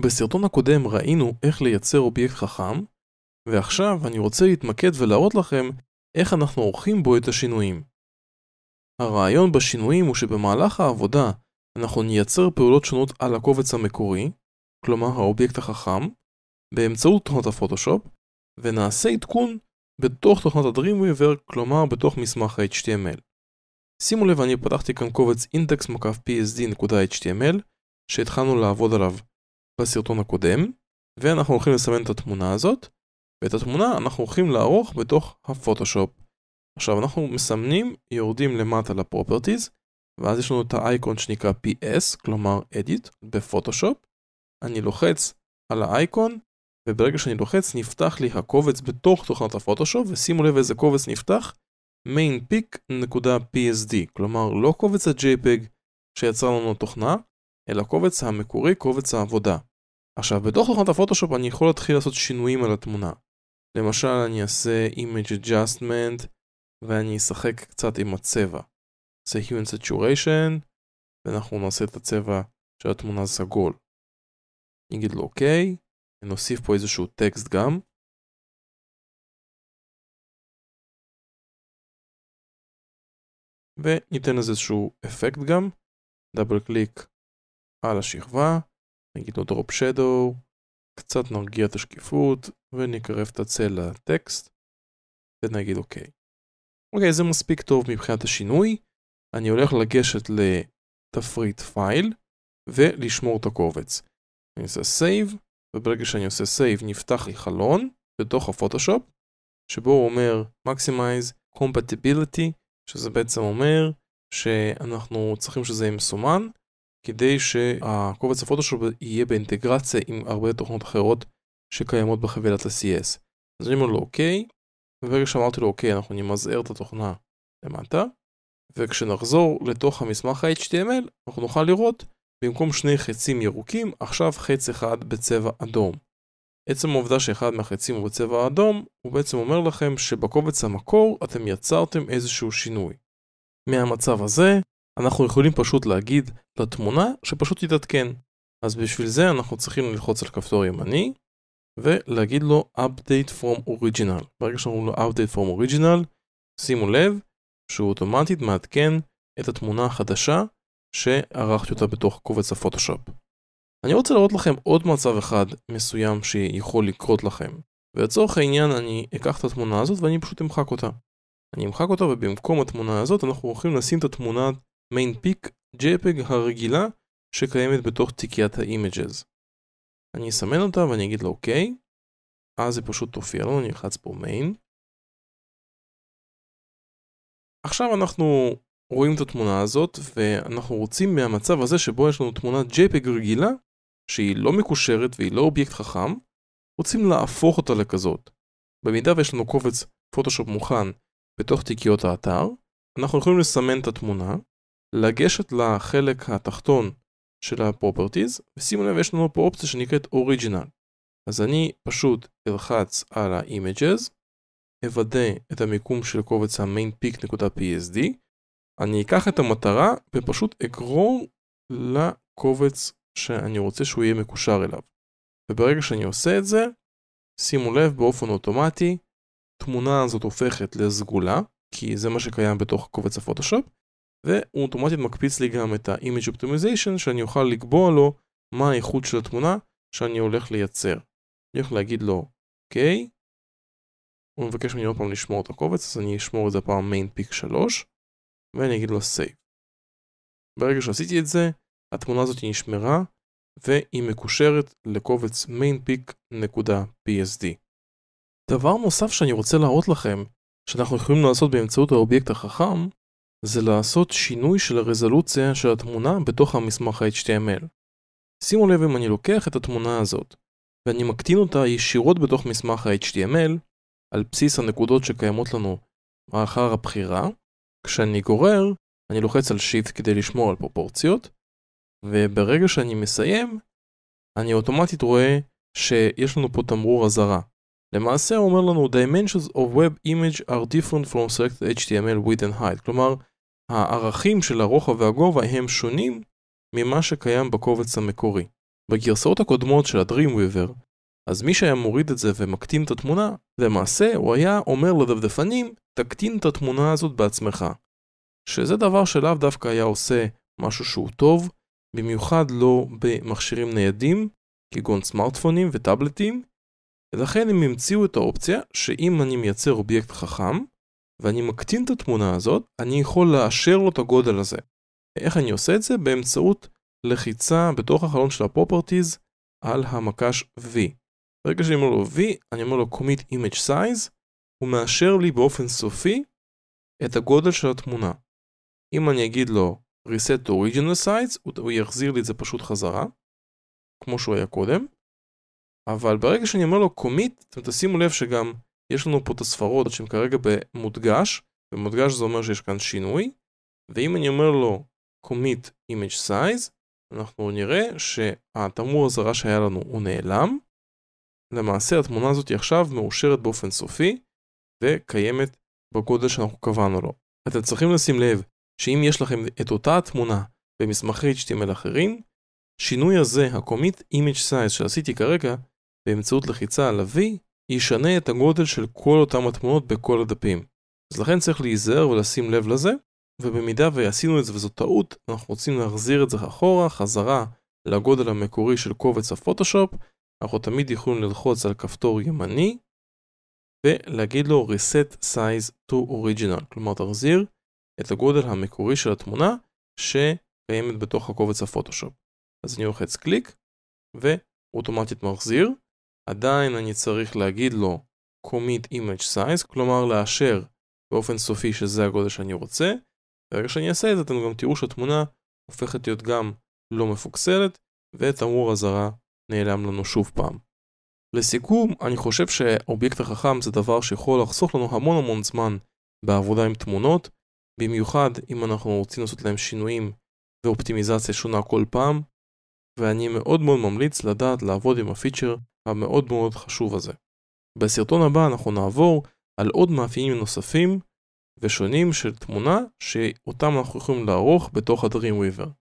בסרטון הקודם ראינו איך לייצר אובייקט חכם, ועכשיו אני רוצה להתמקד ולהראות לכם איך אנחנו עורכים בו את השינויים. הרעיון בשינויים הוא שבמהלך העבודה אנחנו נייצר פעולות שונות על הקובץ המקורי, כלומר האובייקט החכם, באמצעות תוכנת הפוטושופ, ונעשה עדכון בתוך תוכנת ה-Dreamweaver, כלומר בתוך מסמך ה-HTML. שימו לב, אני פתחתי כאן קובץ index.psd.html שהתחלנו לעבוד עליו בסרטון הקודם, ואנחנו הולכים לסמן את התמונה הזאת, ואת התמונה אנחנו הולכים לערוך בתוך הפוטושופ. עכשיו אנחנו מסמנים, יורדים למטה לפרופרטיז, ואז יש לנו את האייקון שנקרא PS, כלומר Edit בפוטושופ. אני לוחץ על האייקון, וברגע שאני לוחץ נפתח לי הקובץ בתוך תוכנת הפוטושופ, ושימו לב איזה קובץ נפתח, mainpic.psd, כלומר לא קובץ ה-JPEG שיצר לנו תוכנה, אלא קובץ המקורי, קובץ העבודה. עכשיו, בתוך תוכנת הפוטושופ אני יכול להתחיל לעשות שינויים על התמונה. למשל, אני אעשה image adjustment, ואני אשחק קצת עם הצבע. נעשה Human saturation, ואנחנו נעשה את הצבע של התמונה סגול. נגיד לו אוקיי, נוסיף פה איזשהו טקסט גם. וניתן לזה איזשהו אפקט גם, דאבל קליק על השכבה, נגיד לו drop shadow, קצת נרגיע את השקיפות ונקרב את הצל לטקסט ונגיד אוקיי. אוקיי, זה מספיק טוב מבחינת השינוי. אני הולך לגשת לתפריט פייל ולשמור את הקובץ. אני עושה סייב, וברגע שאני עושה סייב נפתח לי חלון בתוך הפוטושופ, שבו הוא אומר Maximize Compatibility, שזה בעצם אומר שאנחנו צריכים שזה יהיה מסומן, כדי שהקובץ הפוטושופ יהיה באינטגרציה עם הרבה תוכנות אחרות שקיימות בחבילת ה-CS. אז אני אומר לו אוקיי, וברגע שאמרתי לו אוקיי אנחנו נמזער את התוכנה למטה, וכשנחזור לתוך המסמך ה-HTML אנחנו נוכל לראות במקום שני חצים ירוקים עכשיו חץ אחד בצבע אדום. עצם העובדה שאחד מהחצים הוא בצבע האדום, הוא בעצם אומר לכם שבקובץ המקור אתם יצרתם איזשהו שינוי. מהמצב הזה, אנחנו יכולים פשוט להגיד לתמונה שפשוט תתעדכן. אז בשביל זה אנחנו צריכים ללחוץ על כפתור ימני ולהגיד לו update from original. ברגע שאנחנו אומרים לו update from original, שימו לב שהוא אוטומטית מעדכן את התמונה החדשה שערכתי אותה בתוך קובץ הפוטושופ. אני רוצה להראות לכם עוד מצב אחד מסוים שיכול לקרות לכם. ולצורך העניין אני אקח את התמונה הזאת ואני פשוט אמחק אותה. אני אמחק אותה ובמקום התמונה הזאת אנחנו הולכים לשים את התמונת מנפיק JPEG הרגילה שקיימת בתוך תיקיית ה-Images. אני אסמן אותה ואני אגיד לה אוקיי, אז זה פשוט תופיע לנו, אני אלחץ פה main. עכשיו אנחנו רואים את התמונה הזאת ואנחנו רוצים מהמצב הזה שבו יש לנו תמונת JPEG רגילה שהיא לא מקושרת והיא לא אובייקט חכם, רוצים להפוך אותה לכזאת. במידה ויש לנו קובץ פוטושופ מוכן בתוך תיקיות האתר, אנחנו יכולים לסמן את התמונה לגשת לחלק התחתון של ה-Properties, ושימו לב יש לנו פה אופציה שנקראת Original. אז אני פשוט אלחץ על ה-Images, אוודא את המיקום של קובץ ה-mainpeak.psd, אני אקח את המטרה ופשוט אגרום לקובץ שאני רוצה שהוא יהיה מקושר אליו. וברגע שאני עושה את זה, שימו לב באופן אוטומטי, תמונה הזאת הופכת לסגולה, כי זה מה שקיים בתוך קובץ הפוטושופ, והוא אוטומטית מקפיץ לי גם את ה-image optimization שאני אוכל לקבוע לו מה האיכות של התמונה שאני הולך לייצר. אני הולך להגיד לו אוקיי, הוא מבקש ממני עוד פעם לשמור את הקובץ אז אני אשמור את זה הפעם main pick 3 ואני אגיד לו save. ברגע שעשיתי את זה התמונה הזאת נשמרה והיא מקושרת לקובץ mainpick.psd. דבר נוסף שאני רוצה להראות לכם שאנחנו יכולים לעשות באמצעות האובייקט החכם זה לעשות שינוי של הרזולוציה של התמונה בתוך המסמך ה-HTML. שימו לב אם אני לוקח את התמונה הזאת ואני מקטין אותה ישירות בתוך מסמך ה-HTML על בסיס הנקודות שקיימות לנו מאחר הבחירה, כשאני גורר אני לוחץ על Shift כדי לשמור על פרופורציות וברגע שאני מסיים אני אוטומטית רואה שיש לנו פה תמרור אזהרה למעשה הוא אומר לנו dimensions of web image are different from select html width and height כלומר הערכים של הרוחב והגובה הם שונים ממה שקיים בקובץ המקורי. בגרסאות הקודמות של הדרימוויבר אז מי שהיה מוריד את זה ומקטין את התמונה למעשה הוא היה אומר לדפדפנים תקטין את התמונה הזאת בעצמך שזה דבר שלאו דווקא היה עושה משהו שהוא טוב במיוחד לא במכשירים ניידים כגון סמארטפונים וטאבלטים ולכן הם המציאו את האופציה שאם אני מייצר אובייקט חכם ואני מקטין את התמונה הזאת, אני יכול לאשר לו את הגודל הזה. איך אני עושה את זה? באמצעות לחיצה בתוך החלון של הפרופרטיז על המקש V. ברגע שאני אומר לו V, אני אומר לו commit image size, הוא מאשר לי באופן סופי את הגודל של התמונה. אם אני אגיד לו reset to original size, הוא יחזיר לי את זה פשוט חזרה, כמו שהוא היה קודם. אבל ברגע שאני אומר לו קומיט, אתם תשימו לב שגם יש לנו פה את הספרות שהן כרגע במודגש, ומודגש זה אומר שיש כאן שינוי, ואם אני אומר לו קומיט אימג' סייז, אנחנו נראה שהתמור הזרה שהיה לנו הוא נעלם. למעשה התמונה הזאת עכשיו מאושרת באופן סופי, וקיימת בגודל שאנחנו קבענו לו. אתם צריכים לשים לב שאם יש לכם את אותה התמונה במסמכי HTML אחרים, שינוי הזה, ה-commit image size שעשיתי כרגע, באמצעות לחיצה על ה-V, ישנה את הגודל של כל אותם התמונות בכל הדפים. אז לכן צריך להיזהר ולשים לב לזה, ובמידה ועשינו את זה וזו טעות, אנחנו רוצים להחזיר את זה אחורה, חזרה לגודל המקורי של קובץ הפוטושופ, אנחנו תמיד יכולים ללחוץ על כפתור ימני, ולהגיד לו reset size to original, כלומר תחזיר את הגודל המקורי של התמונה שקיימת בתוך הקובץ הפוטושופ. אז אני לוחץ קליק, ואוטומטית מחזיר. עדיין אני צריך להגיד לו commit image size, כלומר לאשר באופן סופי שזה הגודל שאני רוצה. ברגע שאני אעשה את זה אתם גם תראו שהתמונה הופכת להיות גם לא מפוקסלת ותמרור אזהרה נעלם לנו שוב פעם. לסיכום, אני חושב שאובייקט החכם זה דבר שיכול לחסוך לנו המון המון זמן בעבודה עם תמונות, במיוחד אם אנחנו רוצים לעשות להם שינויים ואופטימיזציה שונה כל פעם, ואני מאוד מאוד ממליץ לדעת לעבוד עם הפיצ'ר המאוד מאוד חשוב הזה. בסרטון הבא אנחנו נעבור על עוד מאפיינים נוספים ושונים של תמונה שאותם אנחנו יכולים לערוך בתוך ה-Dreamweaver.